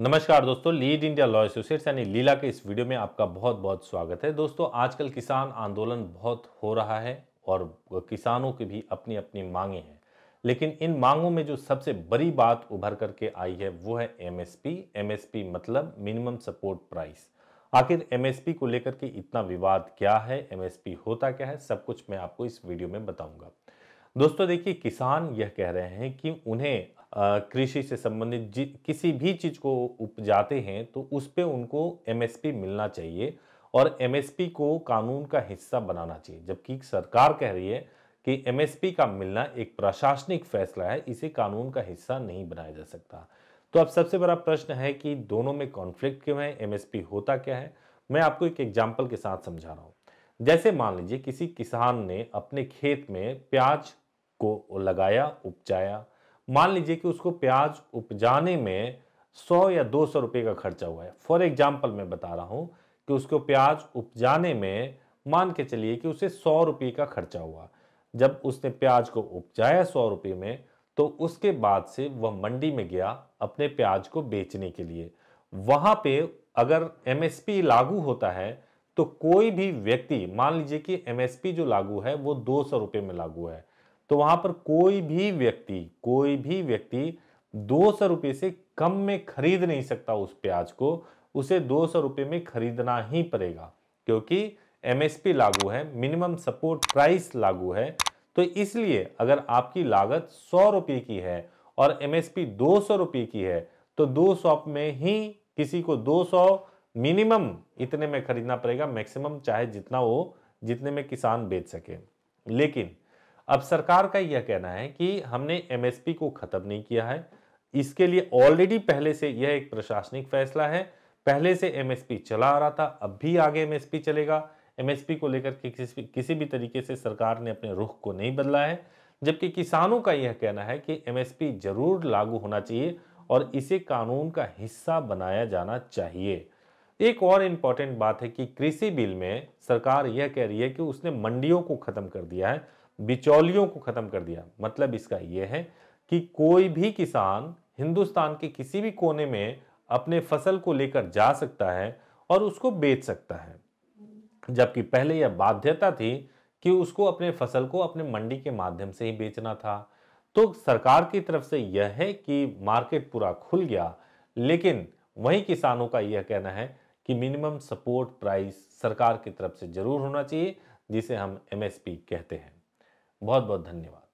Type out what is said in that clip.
नमस्कार दोस्तों lead India law associates यानी लीला के इस वीडियो में आपका बहुत बहुत स्वागत है दोस्तों आजकल किसान आंदोलन बहुत हो रहा है और किसानों की भी अपनी अपनी मांगे हैं लेकिन इन मांगों में जो सबसे बड़ी बात उभर करके आई है वो है एमएसपी एमएसपी मतलब मिनिमम सपोर्ट प्राइस आखिर एमएसपी को लेकर के इतना विवाद क्या है एमएसपी होता क्या है सब कुछ मैं आपको इस वीडियो में बताऊंगा दोस्तों देखिए किसान यह कह रहे हैं कि उन्हें कृषि से संबंधित किसी भी चीज़ को उपजाते हैं तो उस पर उनको एमएसपी मिलना चाहिए और एमएसपी को कानून का हिस्सा बनाना चाहिए जबकि सरकार कह रही है कि एमएसपी का मिलना एक प्रशासनिक फैसला है इसे कानून का हिस्सा नहीं बनाया जा सकता तो अब सबसे बड़ा प्रश्न है कि दोनों में कॉन्फ्लिक्ट क्यों है एमएसपी होता क्या है मैं आपको एक एग्जाम्पल के साथ समझा रहा हूँ जैसे मान लीजिए किसी किसान ने अपने खेत में प्याज को लगाया उपजाया मान लीजिए कि उसको प्याज उपजाने में सौ या दो सौ रुपये का खर्चा हुआ है फॉर एग्जाम्पल मैं बता रहा हूँ कि उसको प्याज उपजाने में मान के चलिए कि उसे सौ रुपये का खर्चा हुआ जब उसने प्याज को उपजाया सौ रुपये में तो उसके बाद से वह मंडी में गया अपने प्याज को बेचने के लिए वहाँ पे अगर एमएसपी लागू होता है तो कोई भी व्यक्ति मान लीजिए कि एमएसपी जो लागू है वो दो सौ रुपये में लागू है तो वहां पर कोई भी व्यक्ति कोई भी व्यक्ति दो सौ रुपये से कम में खरीद नहीं सकता उस प्याज को उसे दो सौ रुपये में खरीदना ही पड़ेगा क्योंकि एमएसपी लागू है मिनिमम सपोर्ट प्राइस लागू है तो इसलिए अगर आपकी लागत सौ रुपये की है और एमएसपी दो सौ रुपये की है तो दो सौ में ही किसी को दो सौ मिनिमम इतने में खरीदना पड़ेगा मैक्सिमम चाहे जितना हो जितने में किसान बेच सके लेकिन अब सरकार का यह कहना है कि हमने एमएसपी को खत्म नहीं किया है इसके लिए ऑलरेडी पहले से यह एक प्रशासनिक फैसला है पहले से एमएसपी चला आ रहा था अब भी आगे एमएसपी चलेगा एमएसपी को लेकर के किसी किसी भी तरीके से सरकार ने अपने रुख को नहीं बदला है जबकि किसानों का यह कहना है कि एमएसपी जरूर लागू होना चाहिए और इसे कानून का हिस्सा बनाया जाना चाहिए एक और इम्पॉर्टेंट बात है कि कृषि बिल में सरकार यह कह रही है कि उसने मंडियों को खत्म कर दिया है बिचौलियों को ख़त्म कर दिया मतलब इसका यह है कि कोई भी किसान हिंदुस्तान के किसी भी कोने में अपने फसल को लेकर जा सकता है और उसको बेच सकता है जबकि पहले यह बाध्यता थी कि उसको अपने फसल को अपने मंडी के माध्यम से ही बेचना था तो सरकार की तरफ से यह है कि मार्केट पूरा खुल गया लेकिन वहीं किसानों का यह कहना है कि मिनिमम सपोर्ट प्राइस सरकार की तरफ से जरूर होना चाहिए जिसे हम एमएसपी कहते हैं बहुत बहुत धन्यवाद